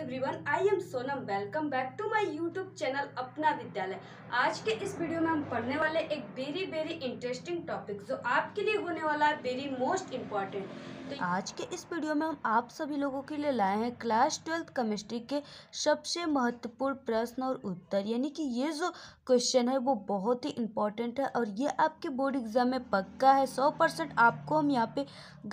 Everyone I am Sonam welcome back to my YouTube channel Apna Vidyalaya आज के इस वीडियो में हम पढ़ने वाले एक वेरी वेरी इंटरेस्टिंग टॉपिक जो आपके लिए होने वाला है वेरी मोस्ट इम्पॉर्टेंट तो आज के इस वीडियो में हम आप सभी लोगों के लिए लाए हैं क्लास ट्वेल्थ केमिस्ट्री के सबसे महत्वपूर्ण प्रश्न और उत्तर यानी कि ये जो क्वेश्चन है वो बहुत ही इम्पोर्टेंट है और ये आपके बोर्ड एग्जाम में पक्का है सौ परसेंट आपको हम यहाँ पे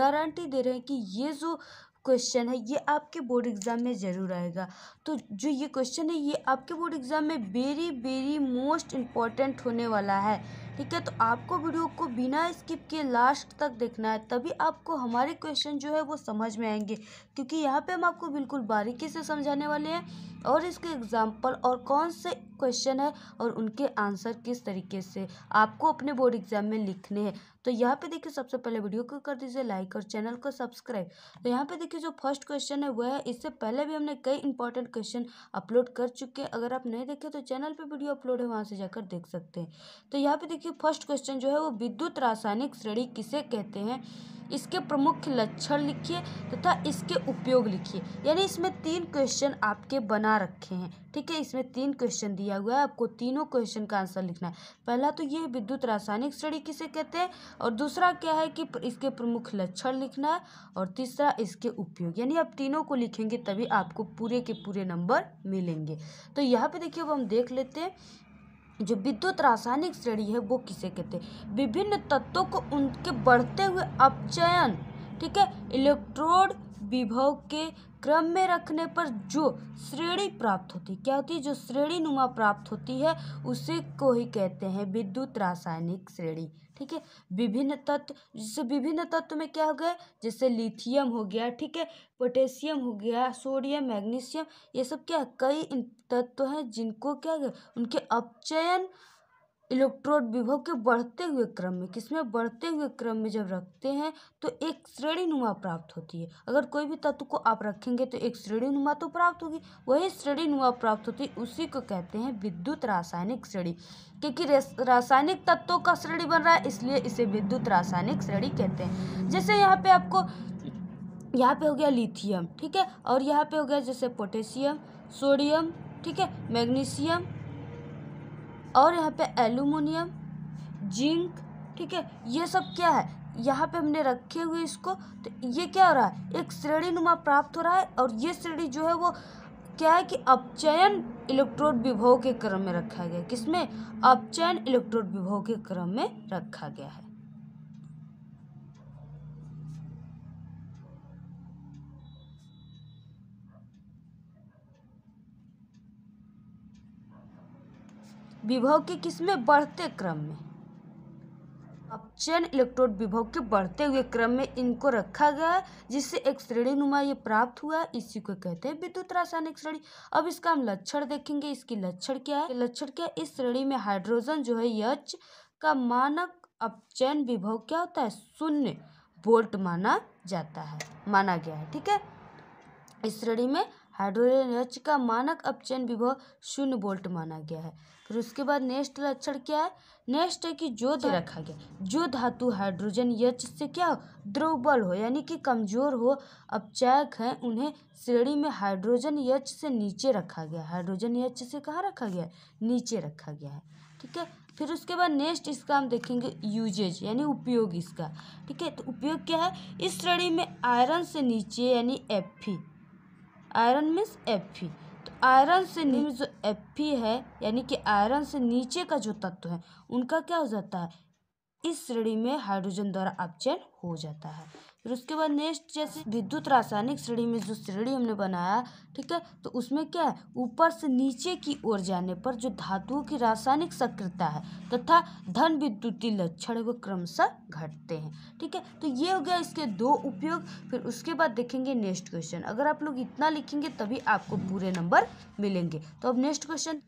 गारंटी दे रहे हैं कि ये जो क्वेश्चन है ये आपके बोर्ड एग्ज़ाम में ज़रूर आएगा तो जो ये क्वेश्चन है ये आपके बोर्ड एग्ज़ाम में वेरी वेरी मोस्ट इम्पॉर्टेंट होने वाला है ठीक है तो आपको वीडियो को बिना स्किप किए लास्ट तक देखना है तभी आपको हमारे क्वेश्चन जो है वो समझ में आएंगे क्योंकि यहाँ पे हम आपको बिल्कुल बारीकी से समझाने वाले हैं और इसके एग्जाम्पल और कौन से क्वेश्चन है और उनके आंसर किस तरीके से आपको अपने बोर्ड एग्जाम में लिखने हैं तो यहाँ पे देखिए सबसे पहले वीडियो को कर दीजिए लाइक और चैनल को सब्सक्राइब तो यहाँ पे देखिए जो फर्स्ट क्वेश्चन है वह है इससे पहले भी हमने कई इंपॉर्टेंट क्वेश्चन अपलोड कर चुके हैं अगर आप नहीं देखे तो चैनल पर वीडियो अपलोड है वहाँ से जाकर देख सकते हैं तो यहाँ पे देखिए देखिए फर्स्ट क्वेश्चन जो है वो विद्युत रासायनिक श्रेणी किसे कहते हैं इसके प्रमुख लक्षण लिखिए तथा तो इसके उपयोग लिखिए यानी इसमें तीन क्वेश्चन आपके बना रखे हैं ठीक है इसमें तीन क्वेश्चन दिया हुआ है आपको तीनों क्वेश्चन का आंसर लिखना है पहला तो ये विद्युत रासायनिक श्रेणी किसे कहते हैं और दूसरा क्या है कि इसके प्रमुख लक्षण लिखना है और तीसरा इसके उपयोग यानी आप तीनों को लिखेंगे तभी आपको पूरे के पूरे नंबर मिलेंगे तो यहाँ पर देखिए अब हम देख लेते हैं जो विद्युत रासायनिक श्रेणी है वो किसे कहते हैं विभिन्न तत्वों को उनके बढ़ते हुए अपचयन ठीक है इलेक्ट्रोड विभव के क्रम में रखने पर जो श्रेणी प्राप्त होती है क्या होती है जो श्रेणी नुमा प्राप्त होती है उसे को ही कहते हैं विद्युत रासायनिक श्रेणी ठीक है विभिन्न तत्व जैसे विभिन्न तत्व में क्या हो गया जैसे लिथियम हो गया ठीक है पोटेशियम हो गया सोडियम मैग्नीशियम ये सब क्या कई तत्व हैं जिनको क्या उनके अपचयन इलेक्ट्रोड विभव के बढ़ते हुए क्रम में किसमें बढ़ते हुए क्रम में जब रखते हैं तो एक श्रेणी नुमा प्राप्त होती है अगर कोई भी तत्व को आप रखेंगे तो एक श्रेणी नुमा तो प्राप्त होगी वही श्रेणी नुमा प्राप्त होती है उसी को कहते हैं विद्युत रासायनिक श्रेणी क्योंकि रासायनिक तत्वों का श्रेणी बन रहा है इसलिए इसे विद्युत रासायनिक श्रेणी कहते हैं जैसे यहाँ पे आपको यहाँ पे हो गया लिथियम ठीक है और यहाँ पे हो गया जैसे पोटेशियम सोडियम ठीक है मैग्नीशियम और यहाँ पे एलुमिनियम जिंक ठीक है ये सब क्या है यहाँ पे हमने रखे हुए इसको तो ये क्या हो रहा है एक श्रेणी नुमा प्राप्त हो रहा है और ये श्रेणी जो है वो क्या है कि अपचयन इलेक्ट्रोड विभव के क्रम में रखा गया किसमें अपचयन इलेक्ट्रोड विभव के क्रम में रखा गया है विभव की किसमें बढ़ते क्रम में अब चैन इलेक्ट्रोड विभव के बढ़ते हुए क्रम में इनको रखा गया है जिससे एक श्रेणी नुमा ये प्राप्त हुआ इसी को कहते हैं विद्युत रासायनिक श्रेणी अब इसका हम लक्षण देखेंगे इसकी लक्षण क्या है लक्षण क्या है इस श्रेणी में हाइड्रोजन जो है यच का मानक अब चैन विभव क्या होता है शून्य वोल्ट माना जाता है माना गया है ठीक है इस श्रेणी में हाइड्रोजन एच का मानक अपचयन विभव शून्य वोल्ट माना गया है फिर उसके बाद नेक्स्ट लक्षण क्या है नेक्स्ट है कि जो अच्छा। रखा गया जो धातु हाइड्रोजन यच से क्या हो द्रवबल हो यानी कि कमजोर हो अपचायक हैं उन्हें श्रेणी में हाइड्रोजन यच से नीचे रखा गया हाइड्रोजन यच से कहाँ रखा गया है नीचे रखा गया है ठीक है फिर उसके बाद नेक्स्ट इसका हम देखेंगे यूजेज यानी उपयोग इसका ठीक है तो उपयोग क्या है इस श्रेणी में आयरन से नीचे यानी एफ आयरन मीन्स एफ तो आयरन से नीचे जो एफ है यानी कि आयरन से नीचे का जो तत्व है उनका क्या हो जाता है इस श्रेणी में हाइड्रोजन द्वारा अपचयन हो जाता है फिर उसके बाद नेक्स्ट जैसे विद्युत रासायनिक श्रेणी में जो श्रेणी हमने बनाया ठीक है तो उसमें क्या है ऊपर से नीचे की ओर जाने पर जो धातुओं की रासायनिक सक्रियता है तथा धन विद्युतीय लक्षण वो क्रमशः घटते हैं ठीक है तो ये हो गया इसके दो उपयोग फिर उसके बाद देखेंगे नेक्स्ट क्वेश्चन अगर आप लोग इतना लिखेंगे तभी आपको पूरे नंबर मिलेंगे तो अब नेक्स्ट क्वेश्चन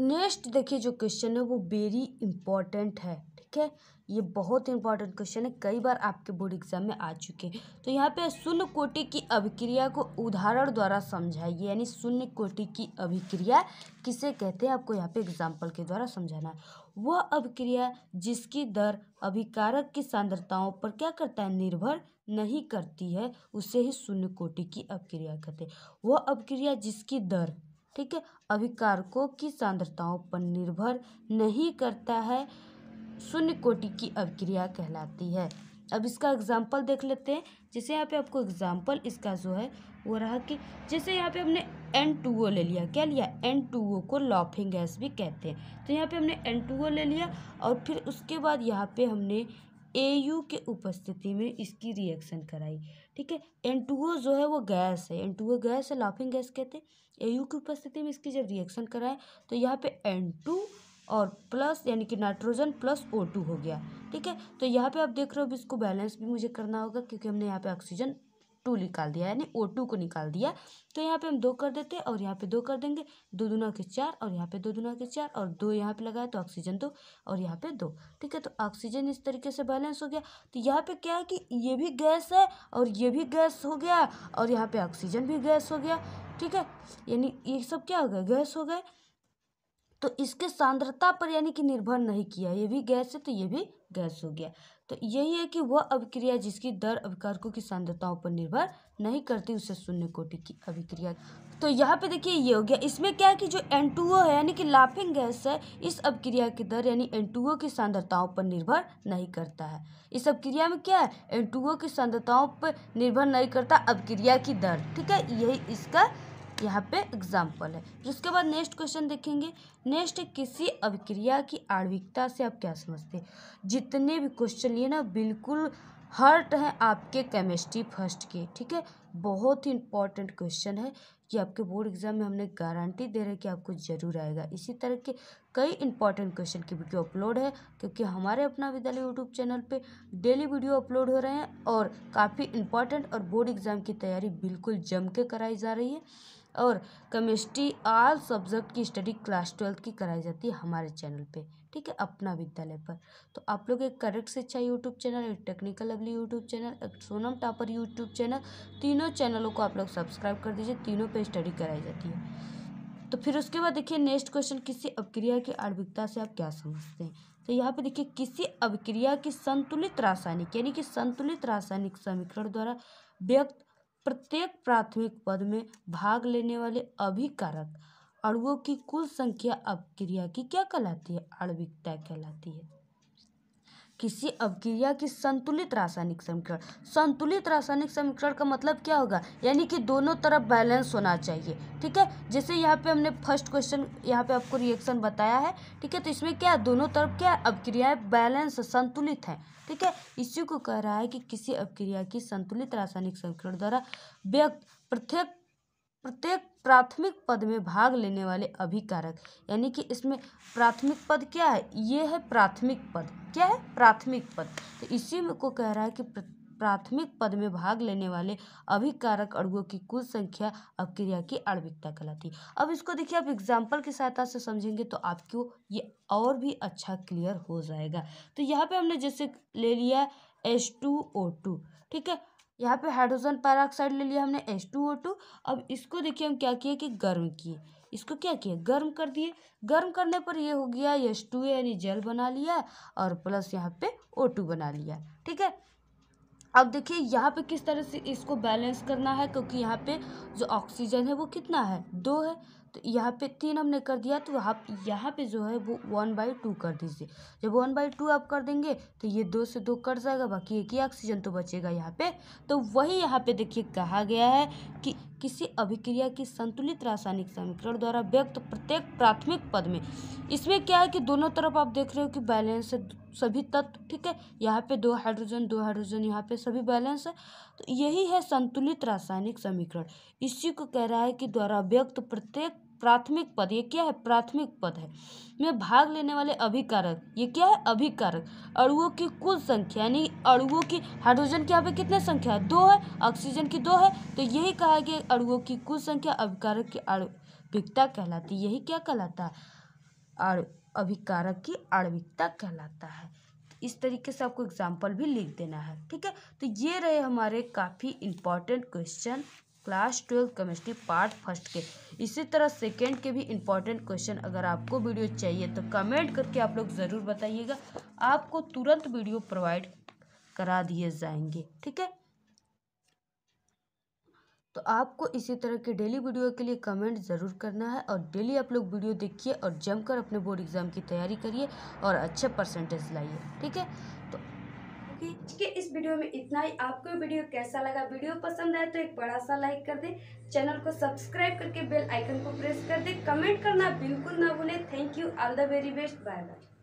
नेक्स्ट देखिए जो क्वेश्चन है वो वेरी इंपॉर्टेंट है ठीक है ये बहुत इंपॉर्टेंट क्वेश्चन है कई बार आपके बोर्ड एग्जाम में आ चुके हैं तो यहाँ पे शून्य कोटि की अभिक्रिया को उदाहरण द्वारा समझाइए यानी शून्य कोटि की अभिक्रिया किसे कहते हैं आपको यहाँ पे एग्जाम्पल के द्वारा समझाना है वह अभिक्रिया जिसकी दर अभिकारक की सांद्रताओं पर क्या करता है निर्भर नहीं करती है उसे ही शून्य कोटि की अभिक्रिया कहते हैं वह अभिक्रिया जिसकी दर ठीक है अभिकारकों की सांद्रताओं पर निर्भर नहीं करता है शून्य कोटि की अभिक्रिया कहलाती है अब इसका एग्जाम्पल देख लेते हैं जैसे यहाँ पे आपको एग्जाम्पल इसका जो है वो रहा कि जैसे यहाँ पे हमने एन टू ओ ले लिया क्या लिया एन टू ओ को लॉफिंग गैस भी कहते हैं तो यहाँ पे हमने एन टू ओ ले लिया और फिर उसके बाद यहाँ पे हमने ए यू के उपस्थिति में इसकी रिएक्शन कराई ठीक है एनटूओ जो है वो गैस है एनटूओ गैस है लाफिंग गैस कहते हैं ए की उपस्थिति में इसकी जब रिएक्शन कराएं तो यहाँ पे एन टू और प्लस यानी कि नाइट्रोजन प्लस ओ टू हो गया ठीक है तो यहाँ पे आप देख रहे हो इसको बैलेंस भी मुझे करना होगा क्योंकि हमने यहाँ पे ऑक्सीजन टू निकाल दिया यानी ओ टू को निकाल दिया तो यहाँ पे हम दो कर देते और यहाँ पे दो कर देंगे दो दुना के चार और यहाँ पे दो दुना के चार और दो यहाँ पे लगाए तो ऑक्सीजन दो और यहाँ पे दो ठीक है तो ऑक्सीजन इस तरीके से बैलेंस हो गया तो यहाँ पे क्या है कि ये भी गैस है और ये भी गैस हो गया और यहाँ पे ऑक्सीजन भी गैस हो गया ठीक है यानी ये सब क्या हो गया गैस हो गए तो इसके सांद्रता पर यानी कि निर्भर नहीं किया ये भी गैस है तो ये भी गैस हो गया तो यही है कि वह अभिक्रिया जिसकी दर अभिकारकों की सांद्रताओं पर निर्भर नहीं करती उसे शून्य कोटि की अभिक्रिया तो यहाँ पे देखिए ये हो गया इसमें क्या है कि जो एन है यानी कि लाफिंग गैस है इस अभिक्रिया की दर यानी एन की सांद्रताओं पर निर्भर नहीं करता है इस अभिक्रिया में क्या है एन की सांद्रताओं पर निर्भर नहीं करता अभिक्रिया की दर ठीक है यही इसका यहाँ पे एग्जाम्पल है उसके बाद नेक्स्ट क्वेश्चन देखेंगे नेक्स्ट किसी अभिक्रिया की आणविकता से आप क्या समझते हैं जितने भी क्वेश्चन लिए ना बिल्कुल हर्ट हैं आपके केमिस्ट्री फर्स्ट के ठीक है बहुत ही इंपॉर्टेंट क्वेश्चन है कि आपके बोर्ड एग्जाम में हमने गारंटी दे रहे कि आपको जरूर आएगा इसी तरह के कई इंपॉर्टेंट क्वेश्चन की वीडियो अपलोड है क्योंकि हमारे अपना विद्यालय यूट्यूब चैनल पे डेली वीडियो अपलोड हो रहे हैं और काफ़ी इंपॉर्टेंट और बोर्ड एग्ज़ाम की तैयारी बिल्कुल जम के कराई जा रही है और केमिस्ट्री आल सब्जेक्ट की स्टडी क्लास ट्वेल्थ की कराई जाती है हमारे चैनल पे ठीक है अपना विद्यालय पर तो आप लोग एक करेक्ट शिक्षा यूट्यूब चैनल एक टेक्निकल अगली यूट्यूब चैनल एक सोनम टापर यूट्यूब चैनल तीनों चैनलों को आप लोग सब्सक्राइब कर दीजिए तीनों पर स्टडी कराई जाती है तो फिर उसके बाद देखिए नेक्स्ट क्वेश्चन किसी अभिक्रिया की आर्भिकता से आप क्या समझते हैं तो यहाँ पे देखिए किसी अभिक्रिया की संतुलित रासायनिक यानी कि संतुलित रासायनिक समीकरण द्वारा व्यक्त प्रत्येक प्राथमिक पद में भाग लेने वाले अभिकारक अणुओं की कुल संख्या क्रिया की क्या कहलाती है आणविकता कहलाती है किसी अवक्रिया की संतुलित रासायनिक समीकरण संतुलित रासायनिक समीकरण का मतलब क्या होगा यानी कि दोनों तरफ बैलेंस होना चाहिए ठीक है जैसे यहाँ पे हमने फर्स्ट क्वेश्चन यहाँ पे आपको रिएक्शन बताया है ठीक है तो इसमें क्या दोनों तरफ क्या अवक्रियाएँ बैलेंस संतुलित हैं ठीक है इसी को कह रहा है कि किसी अवक्रिया की संतुलित रासायनिक समीकरण द्वारा व्यक्त प्रत्येक प्रत्येक प्राथमिक पद में भाग लेने वाले अभिकारक यानी कि इसमें प्राथमिक पद क्या है ये है प्राथमिक पद क्या है प्राथमिक पद तो इसी में को कह रहा है कि प्राथमिक पद में भाग लेने वाले अभिकारक अड़ुओं की कुल संख्या अब क्रिया की आणविकता कहलाती है अब इसको देखिए आप एग्जाम्पल की सहायता से समझेंगे तो आपको ये और भी अच्छा क्लियर हो जाएगा तो यहाँ पे हमने जैसे ले लिया एस टू ओ टू ठीक है यहाँ पे हाइड्रोजन पैराक्साइड ले लिया हमने एच टू ओ टू अब इसको देखिए हम क्या किए कि गर्म किए इसको क्या किए गर्म कर दिए गर्म करने पर ये हो गया एच टू यानी जल बना लिया और प्लस यहाँ पे ओ टू बना लिया ठीक है अब देखिए यहाँ पे किस तरह से इसको बैलेंस करना है क्योंकि यहाँ पे जो ऑक्सीजन है वो कितना है दो है तो यहाँ पे तीन हमने कर दिया तो आप यहाँ पे जो है वो वन बाई टू कर दीजिए जब वन बाई टू आप कर देंगे तो ये दो से दो कट जाएगा बाकी एक ही ऑक्सीजन तो बचेगा यहाँ पे तो वही यहाँ पे देखिए कहा गया है कि किसी अभिक्रिया की संतुलित रासायनिक समीकरण द्वारा व्यक्त प्रत्येक प्राथमिक पद में इसमें क्या है कि दोनों तरफ आप देख रहे हो कि बैलेंस है सभी तत्व ठीक है यहाँ पे दो हाइड्रोजन दो हाइड्रोजन यहाँ पे सभी बैलेंस है तो यही है संतुलित रासायनिक समीकरण इसी को कह रहा है कि द्वारा व्यक्त प्रत्येक प्राथमिक पद ये क्या है प्राथमिक पद है में भाग लेने वाले अभिकारक ये क्या है अभिकारक अड़ुओं की कुल संख्या यानी अड़ुओं की हाइड्रोजन की यहाँ पे कितने संख्या है दो है ऑक्सीजन की दो है तो यही कहा गया अड़ुओं की कुल संख्या अभिकारक की आणविकता कहलाती यही क्या कहलाता है अभिकारक की आणविकता कहलाता है इस तरीके से आपको एग्जाम्पल भी लिख देना है ठीक है तो ये रहे हमारे काफ़ी important question class twelfth chemistry part first के इसी तरह सेकेंड के भी इम्पॉर्टेंट क्वेश्चन अगर आपको वीडियो चाहिए तो कमेंट करके आप लोग ज़रूर बताइएगा आपको तुरंत वीडियो प्रोवाइड करा दिए जाएंगे ठीक है तो आपको इसी तरह के डेली वीडियो के लिए कमेंट ज़रूर करना है और डेली आप लोग वीडियो देखिए और जमकर अपने बोर्ड एग्ज़ाम की तैयारी करिए और अच्छे परसेंटेज लाइए ठीक है तो आपकी कि इस वीडियो में इतना ही आपको वीडियो कैसा लगा वीडियो पसंद आए तो एक बड़ा सा लाइक कर दे चैनल को सब्सक्राइब करके बेल आइकन को प्रेस कर दे कमेंट करना बिल्कुल ना भूलें thank you all the very best bye bye